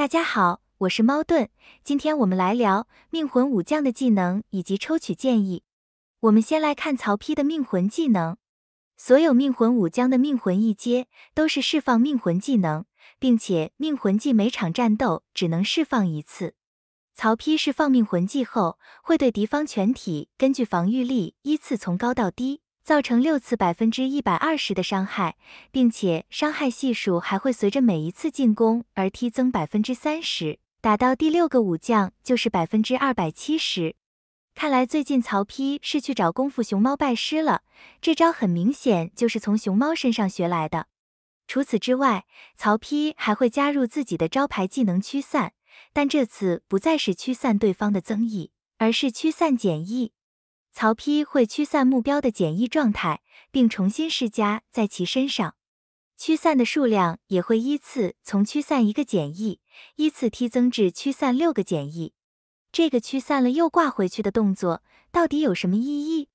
大家好，我是猫盾，今天我们来聊命魂武将的技能以及抽取建议。我们先来看曹丕的命魂技能。所有命魂武将的命魂一阶都是释放命魂技能，并且命魂技每场战斗只能释放一次。曹丕释放命魂技后，会对敌方全体根据防御力依次从高到低。造成六次百分之一百二十的伤害，并且伤害系数还会随着每一次进攻而递增百分之三十，打到第六个武将就是百分之二百七十。看来最近曹丕是去找功夫熊猫拜师了，这招很明显就是从熊猫身上学来的。除此之外，曹丕还会加入自己的招牌技能驱散，但这次不再是驱散对方的增益，而是驱散减益。曹丕会驱散目标的简易状态，并重新施加在其身上。驱散的数量也会依次从驱散一个简易，依次递增至驱散六个简易。这个驱散了又挂回去的动作到底有什么意义？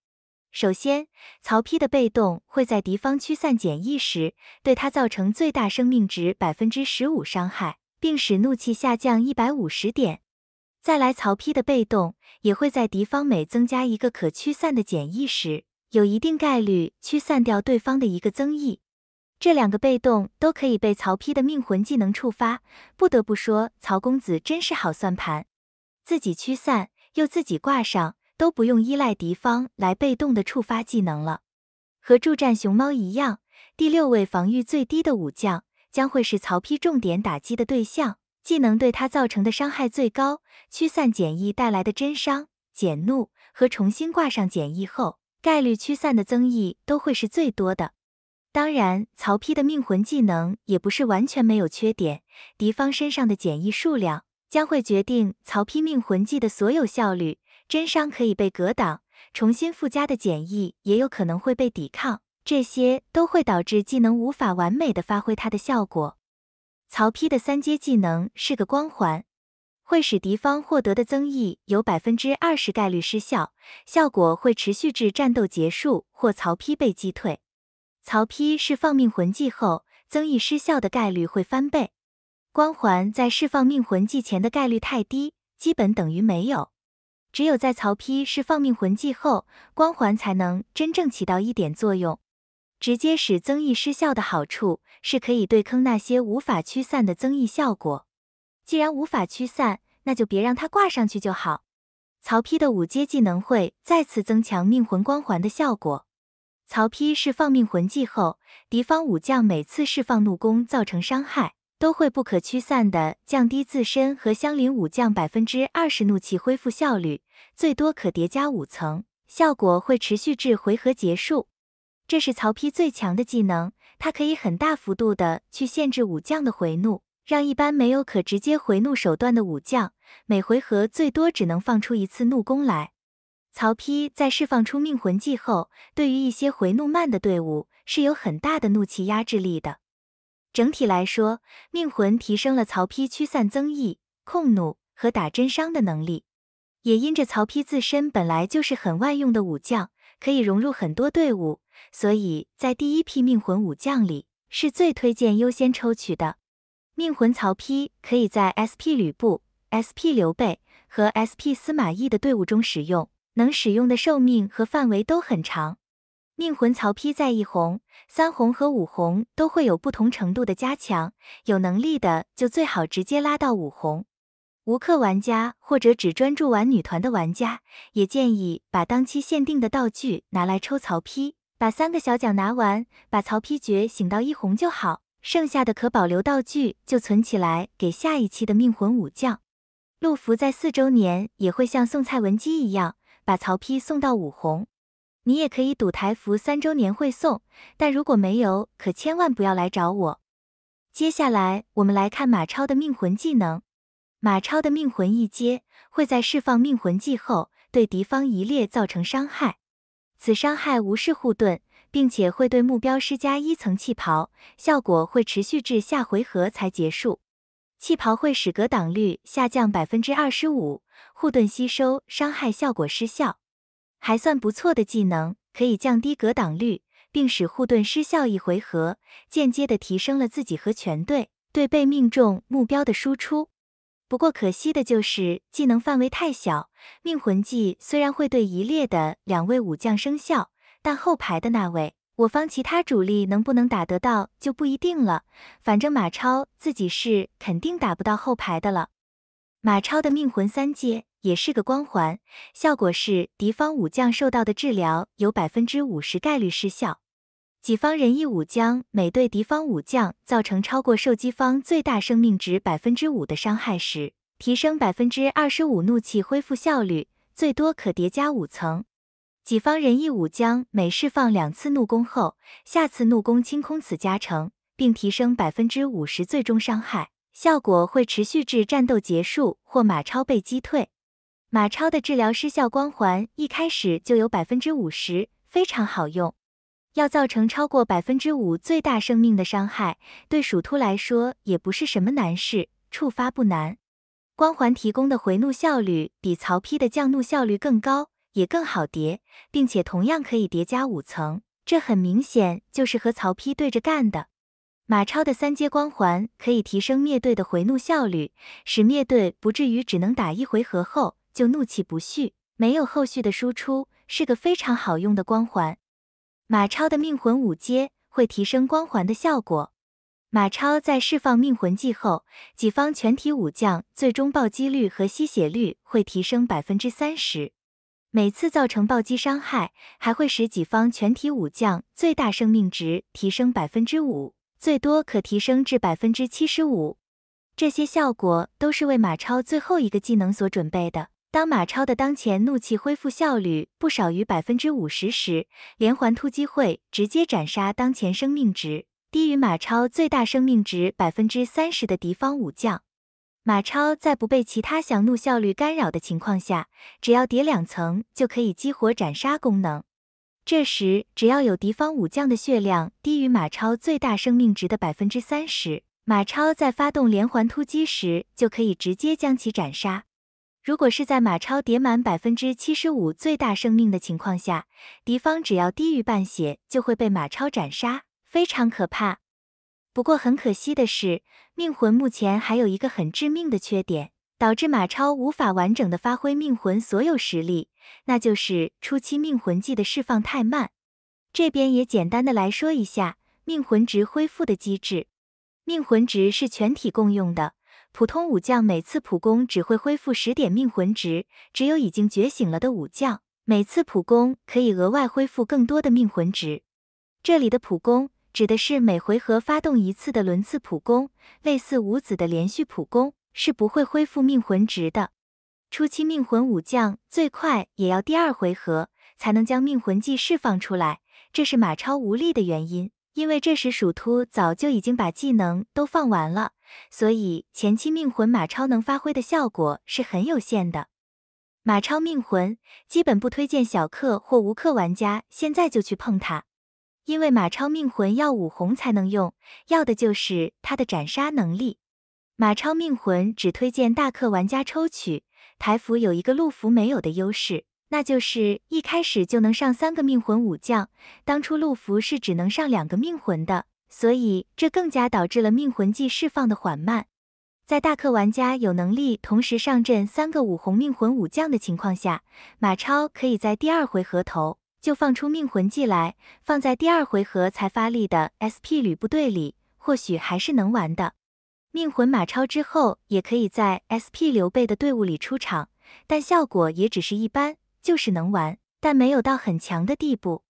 首先，曹丕的被动会在敌方驱散简易时，对他造成最大生命值百分之十五伤害，并使怒气下降一百五十点。再来，曹丕的被动也会在敌方每增加一个可驱散的减益时，有一定概率驱散掉对方的一个增益。这两个被动都可以被曹丕的命魂技能触发。不得不说，曹公子真是好算盘，自己驱散又自己挂上，都不用依赖敌方来被动的触发技能了。和助战熊猫一样，第六位防御最低的武将将会是曹丕重点打击的对象。技能对他造成的伤害最高，驱散简易带来的真伤、减怒和重新挂上简易后，概率驱散的增益都会是最多的。当然，曹丕的命魂技能也不是完全没有缺点，敌方身上的简易数量将会决定曹丕命魂技的所有效率。真伤可以被格挡，重新附加的简易也有可能会被抵抗，这些都会导致技能无法完美的发挥它的效果。曹丕的三阶技能是个光环，会使敌方获得的增益有百分之二十概率失效，效果会持续至战斗结束或曹丕被击退。曹丕释放命魂技后，增益失效的概率会翻倍。光环在释放命魂技前的概率太低，基本等于没有。只有在曹丕释放命魂技后，光环才能真正起到一点作用。直接使增益失效的好处是可以对坑那些无法驱散的增益效果。既然无法驱散，那就别让它挂上去就好。曹丕的五阶技能会再次增强命魂光环的效果。曹丕释放命魂技后，敌方武将每次释放怒攻造成伤害，都会不可驱散的降低自身和相邻武将百分之二十怒气恢复效率，最多可叠加五层，效果会持续至回合结束。这是曹丕最强的技能，它可以很大幅度的去限制武将的回怒，让一般没有可直接回怒手段的武将，每回合最多只能放出一次怒攻来。曹丕在释放出命魂技后，对于一些回怒慢的队伍是有很大的怒气压制力的。整体来说，命魂提升了曹丕驱散增益、控怒和打真伤的能力，也因着曹丕自身本来就是很万用的武将。可以融入很多队伍，所以在第一批命魂武将里是最推荐优先抽取的。命魂曹丕可以在 SP 吕布、SP 刘备和 SP 司马懿的队伍中使用，能使用的寿命和范围都很长。命魂曹丕在一红、三红和五红都会有不同程度的加强，有能力的就最好直接拉到五红。无氪玩家或者只专注玩女团的玩家，也建议把当期限定的道具拿来抽曹丕，把三个小奖拿完，把曹丕觉醒到一红就好，剩下的可保留道具就存起来给下一期的命魂武将。陆服在四周年也会像送蔡文姬一样把曹丕送到五红，你也可以赌台服三周年会送，但如果没有可千万不要来找我。接下来我们来看马超的命魂技能。马超的命魂一阶会在释放命魂技后对敌方一列造成伤害，此伤害无视护盾，并且会对目标施加一层气袍，效果会持续至下回合才结束。气袍会使格挡率下降百分之二十五，护盾吸收伤害效果失效。还算不错的技能，可以降低格挡率，并使护盾失效一回合，间接的提升了自己和全队对被命中目标的输出。不过可惜的就是技能范围太小，命魂技虽然会对一列的两位武将生效，但后排的那位我方其他主力能不能打得到就不一定了。反正马超自己是肯定打不到后排的了。马超的命魂三阶也是个光环，效果是敌方武将受到的治疗有百分之五十概率失效。己方仁义武将每对敌方武将造成超过受击方最大生命值百分之五的伤害时，提升百分之二十五怒气恢复效率，最多可叠加五层。己方仁义武将每释放两次怒攻后，下次怒攻清空此加成，并提升百分之五十最终伤害。效果会持续至战斗结束或马超被击退。马超的治疗失效光环一开始就有百分之五十，非常好用。要造成超过百分之五最大生命的伤害，对鼠兔来说也不是什么难事。触发不难，光环提供的回怒效率比曹丕的降怒效率更高，也更好叠，并且同样可以叠加五层。这很明显就是和曹丕对着干的。马超的三阶光环可以提升灭队的回怒效率，使灭队不至于只能打一回合后就怒气不续，没有后续的输出，是个非常好用的光环。马超的命魂五阶会提升光环的效果。马超在释放命魂技后，己方全体武将最终暴击率和吸血率会提升百分之三十。每次造成暴击伤害，还会使己方全体武将最大生命值提升百分之五，最多可提升至百分之七十五。这些效果都是为马超最后一个技能所准备的。当马超的当前怒气恢复效率不少于百分之五十时，连环突击会直接斩杀当前生命值低于马超最大生命值百分之三十的敌方武将。马超在不被其他降怒效率干扰的情况下，只要叠两层就可以激活斩杀功能。这时，只要有敌方武将的血量低于马超最大生命值的百分之三十，马超在发动连环突击时就可以直接将其斩杀。如果是在马超叠满百分之七十五最大生命的情况下，敌方只要低于半血就会被马超斩杀，非常可怕。不过很可惜的是，命魂目前还有一个很致命的缺点，导致马超无法完整的发挥命魂所有实力，那就是初期命魂技的释放太慢。这边也简单的来说一下命魂值恢复的机制，命魂值是全体共用的。普通武将每次普攻只会恢复十点命魂值，只有已经觉醒了的武将，每次普攻可以额外恢复更多的命魂值。这里的普攻指的是每回合发动一次的轮次普攻，类似五子的连续普攻是不会恢复命魂值的。初期命魂武将最快也要第二回合才能将命魂技释放出来，这是马超无力的原因。因为这时鼠突早就已经把技能都放完了，所以前期命魂马超能发挥的效果是很有限的。马超命魂基本不推荐小克或无克玩家现在就去碰它，因为马超命魂要五红才能用，要的就是它的斩杀能力。马超命魂只推荐大克玩家抽取，台服有一个陆服没有的优势。那就是一开始就能上三个命魂武将，当初陆服是只能上两个命魂的，所以这更加导致了命魂技释放的缓慢。在大克玩家有能力同时上阵三个武魂命魂武将的情况下，马超可以在第二回合头就放出命魂技来，放在第二回合才发力的 SP 吕部队里，或许还是能玩的。命魂马超之后也可以在 SP 刘备的队伍里出场，但效果也只是一般。就是能玩，但没有到很强的地步。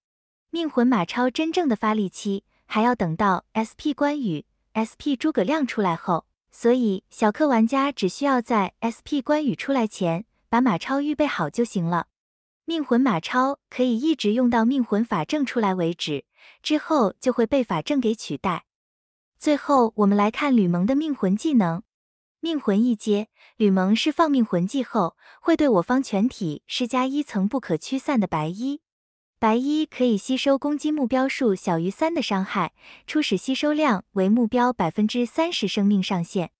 命魂马超真正的发力期还要等到 S P 关羽、S P 诸葛亮出来后，所以小氪玩家只需要在 S P 关羽出来前把马超预备好就行了。命魂马超可以一直用到命魂法正出来为止，之后就会被法正给取代。最后，我们来看吕蒙的命魂技能。命魂一阶，吕蒙释放命魂技后，会对我方全体施加一层不可驱散的白衣。白衣可以吸收攻击目标数小于三的伤害，初始吸收量为目标百分之三十生命上限。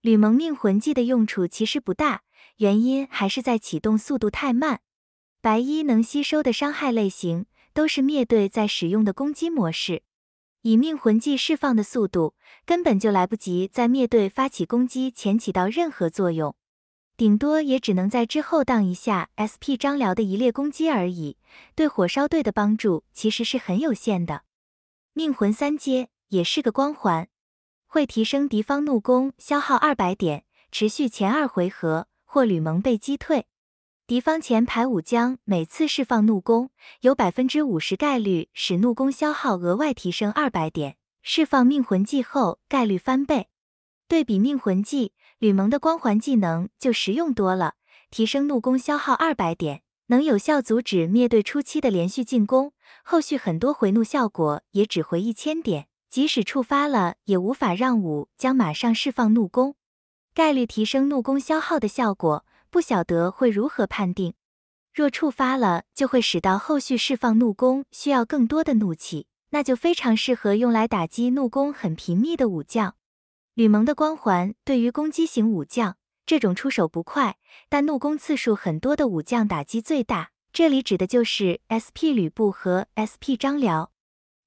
吕蒙命魂技的用处其实不大，原因还是在启动速度太慢。白衣能吸收的伤害类型，都是灭队在使用的攻击模式。以命魂技释放的速度，根本就来不及在灭队发起攻击前起到任何作用，顶多也只能在之后荡一下 SP 张辽的一列攻击而已，对火烧队的帮助其实是很有限的。命魂三阶也是个光环，会提升敌方怒攻消耗二百点，持续前二回合或吕蒙被击退。敌方前排武将每次释放怒攻，有百分之五十概率使怒攻消耗额外提升二百点，释放命魂技后概率翻倍。对比命魂技，吕蒙的光环技能就实用多了，提升怒攻消耗二百点，能有效阻止灭队初期的连续进攻，后续很多回怒效果也只回一千点，即使触发了也无法让武将马上释放怒攻，概率提升怒攻消耗的效果。不晓得会如何判定，若触发了，就会使到后续释放怒功需要更多的怒气，那就非常适合用来打击怒功很频密的武将。吕蒙的光环对于攻击型武将，这种出手不快但怒攻次数很多的武将打击最大。这里指的就是 SP 吕布和 SP 张辽。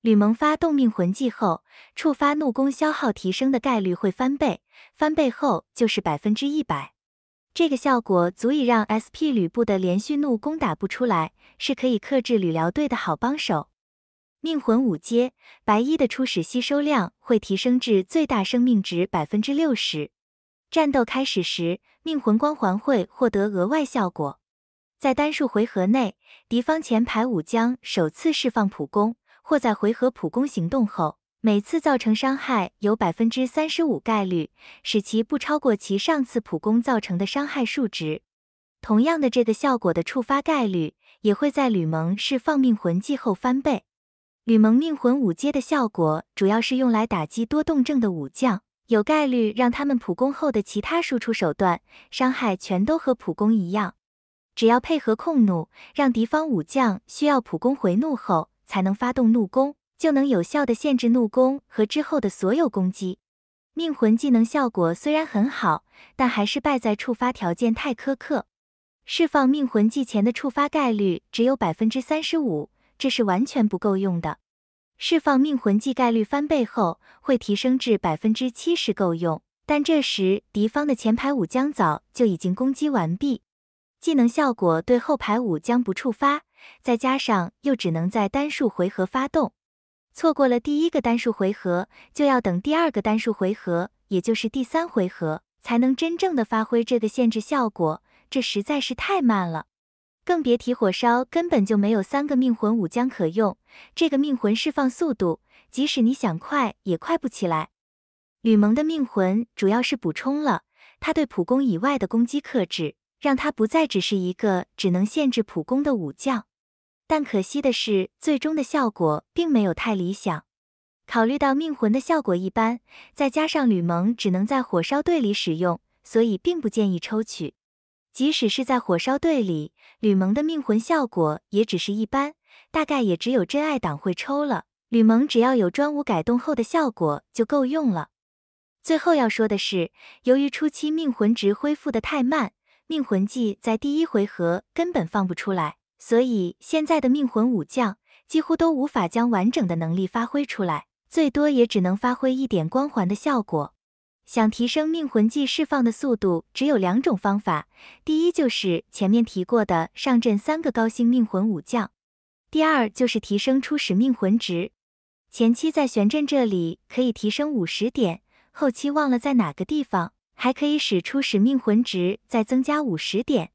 吕蒙发动命魂技后，触发怒功消耗提升的概率会翻倍，翻倍后就是百分之一百。这个效果足以让 SP 吕布的连续怒攻打不出来，是可以克制吕辽队的好帮手。命魂五阶白衣的初始吸收量会提升至最大生命值百分之六十。战斗开始时，命魂光环会获得额外效果：在单数回合内，敌方前排武将首次释放普攻，或在回合普攻行动后。每次造成伤害有百分之三十五概率，使其不超过其上次普攻造成的伤害数值。同样的，这个效果的触发概率也会在吕蒙释放命魂技后翻倍。吕蒙命魂五阶的效果主要是用来打击多动症的武将，有概率让他们普攻后的其他输出手段伤害全都和普攻一样。只要配合控怒，让敌方武将需要普攻回怒后才能发动怒攻。就能有效的限制怒攻和之后的所有攻击。命魂技能效果虽然很好，但还是败在触发条件太苛刻。释放命魂技前的触发概率只有百分之三十五，这是完全不够用的。释放命魂技概率翻倍后，会提升至百分之七十，够用。但这时敌方的前排武将早就已经攻击完毕，技能效果对后排武将不触发，再加上又只能在单数回合发动。错过了第一个单数回合，就要等第二个单数回合，也就是第三回合，才能真正的发挥这个限制效果。这实在是太慢了，更别提火烧根本就没有三个命魂武将可用。这个命魂释放速度，即使你想快，也快不起来。吕蒙的命魂主要是补充了他对普攻以外的攻击克制，让他不再只是一个只能限制普攻的武将。但可惜的是，最终的效果并没有太理想。考虑到命魂的效果一般，再加上吕蒙只能在火烧队里使用，所以并不建议抽取。即使是在火烧队里，吕蒙的命魂效果也只是一般，大概也只有真爱党会抽了。吕蒙只要有专武改动后的效果就够用了。最后要说的是，由于初期命魂值恢复的太慢，命魂技在第一回合根本放不出来。所以现在的命魂武将几乎都无法将完整的能力发挥出来，最多也只能发挥一点光环的效果。想提升命魂技释放的速度，只有两种方法：第一就是前面提过的上阵三个高星命魂武将；第二就是提升初始命魂值。前期在玄阵这里可以提升五十点，后期忘了在哪个地方，还可以使初始命魂值再增加五十点。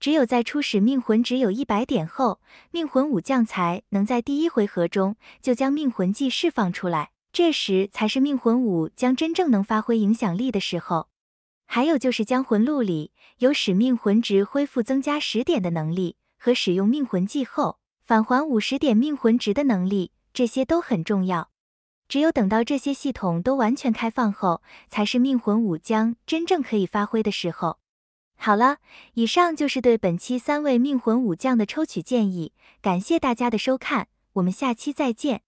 只有在初始命魂只有一百点后，命魂武将才能在第一回合中就将命魂技释放出来，这时才是命魂武将真正能发挥影响力的时候。还有就是《江魂录》里有使命魂值恢复增加十点的能力和使用命魂技后返还五十点命魂值的能力，这些都很重要。只有等到这些系统都完全开放后，才是命魂武将真正可以发挥的时候。好了，以上就是对本期三位命魂武将的抽取建议。感谢大家的收看，我们下期再见。